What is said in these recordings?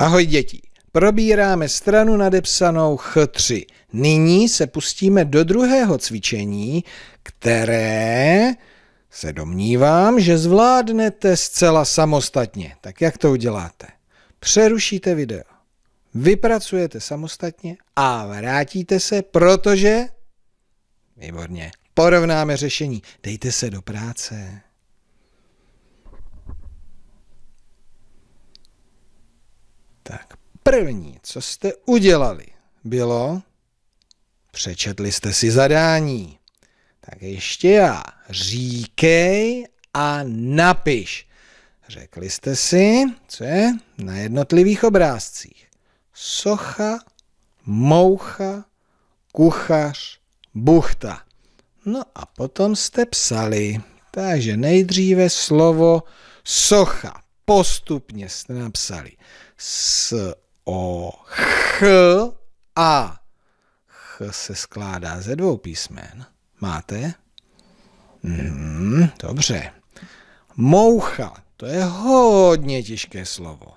Ahoj děti, probíráme stranu nadepsanou H3. Nyní se pustíme do druhého cvičení, které se domnívám, že zvládnete zcela samostatně. Tak jak to uděláte? Přerušíte video, vypracujete samostatně a vrátíte se, protože... Výborně. Porovnáme řešení. Dejte se do práce. První, co jste udělali, bylo, přečetli jste si zadání. Tak ještě já, říkej a napiš. Řekli jste si, co je na jednotlivých obrázcích. Socha, moucha, kuchař, buchta. No a potom jste psali. Takže nejdříve slovo socha. Postupně jste napsali s O, Ch a. Ch se skládá ze dvou písmen. Máte? Mm, dobře. Moucha, to je hodně těžké slovo.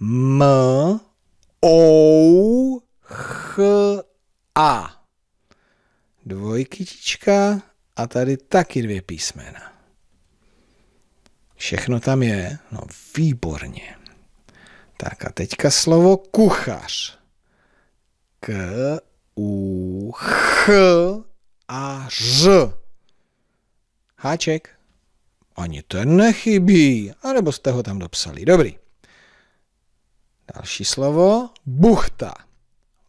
M, O, Ch, A. Dvojkytička a tady taky dvě písmena. Všechno tam je, no výborně. Tak a teďka slovo kuchař. K, u, ch, a, ž. Háček. Ani ten nechybí. A nebo jste ho tam dopsali. Dobrý. Další slovo. Buchta.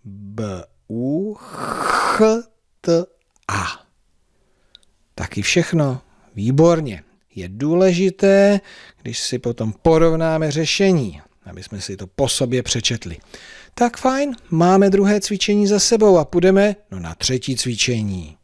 B, u, ch, t, a. Taky všechno. Výborně. Je důležité, když si potom porovnáme řešení aby jsme si to po sobě přečetli. Tak fajn, máme druhé cvičení za sebou a půjdeme no, na třetí cvičení.